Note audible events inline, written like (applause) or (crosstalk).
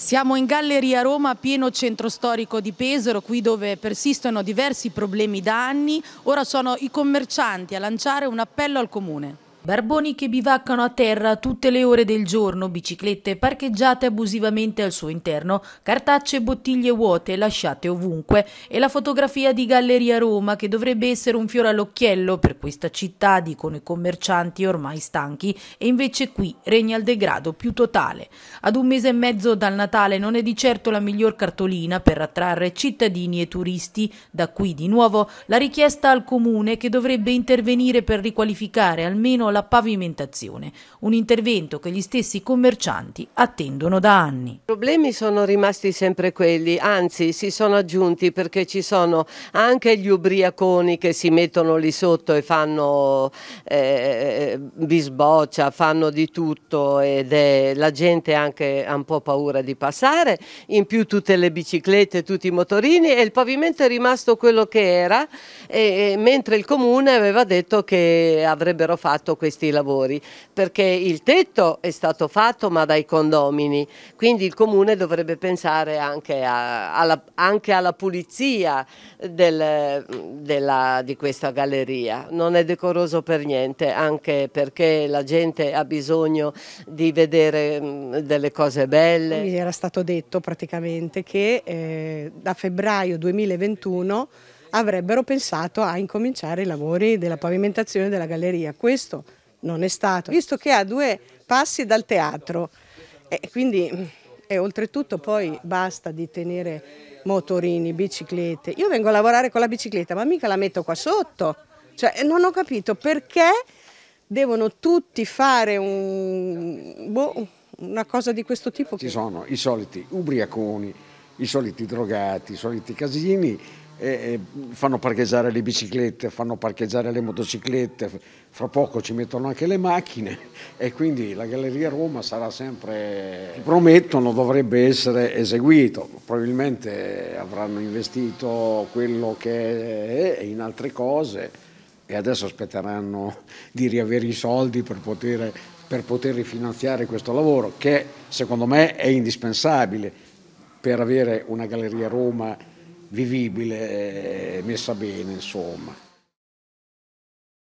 Siamo in Galleria Roma, pieno centro storico di Pesaro, qui dove persistono diversi problemi da anni. Ora sono i commercianti a lanciare un appello al Comune. Barboni che bivaccano a terra tutte le ore del giorno, biciclette parcheggiate abusivamente al suo interno, cartacce e bottiglie vuote lasciate ovunque e la fotografia di Galleria Roma che dovrebbe essere un fiore all'occhiello per questa città, dicono i commercianti ormai stanchi, e invece qui regna il degrado più totale. Ad un mese e mezzo dal Natale non è di certo la miglior cartolina per attrarre cittadini e turisti, da qui di nuovo la richiesta al comune che dovrebbe intervenire per riqualificare almeno la alla pavimentazione, un intervento che gli stessi commercianti attendono da anni. I problemi sono rimasti sempre quelli, anzi si sono aggiunti perché ci sono anche gli ubriaconi che si mettono lì sotto e fanno eh, bisboccia, fanno di tutto ed è la gente anche ha un po' paura di passare, in più tutte le biciclette, tutti i motorini e il pavimento è rimasto quello che era, e, e, mentre il comune aveva detto che avrebbero fatto questi lavori perché il tetto è stato fatto ma dai condomini, quindi il comune dovrebbe pensare anche, a, alla, anche alla, pulizia del, della, di questa galleria. Non è decoroso per niente, anche perché la gente ha bisogno di vedere delle cose belle. Mi era stato detto praticamente che eh, da febbraio 2021 avrebbero pensato a incominciare i lavori della pavimentazione della galleria. Questo non è stato, visto che ha due passi dal teatro e quindi e oltretutto poi basta di tenere motorini, biciclette. Io vengo a lavorare con la bicicletta, ma mica la metto qua sotto. Cioè, non ho capito perché devono tutti fare un, boh, una cosa di questo tipo. Ci sono i soliti ubriaconi, i soliti drogati, i soliti casini, e, e fanno parcheggiare le biciclette, fanno parcheggiare le motociclette, fra poco ci mettono anche le macchine (laughs) e quindi la Galleria Roma sarà sempre, promettono, dovrebbe essere eseguito, probabilmente avranno investito quello che è in altre cose e adesso aspetteranno (laughs) di riavere i soldi per poter, per poter rifinanziare questo lavoro che secondo me è indispensabile per avere una Galleria Roma vivibile, eh, messa bene, insomma.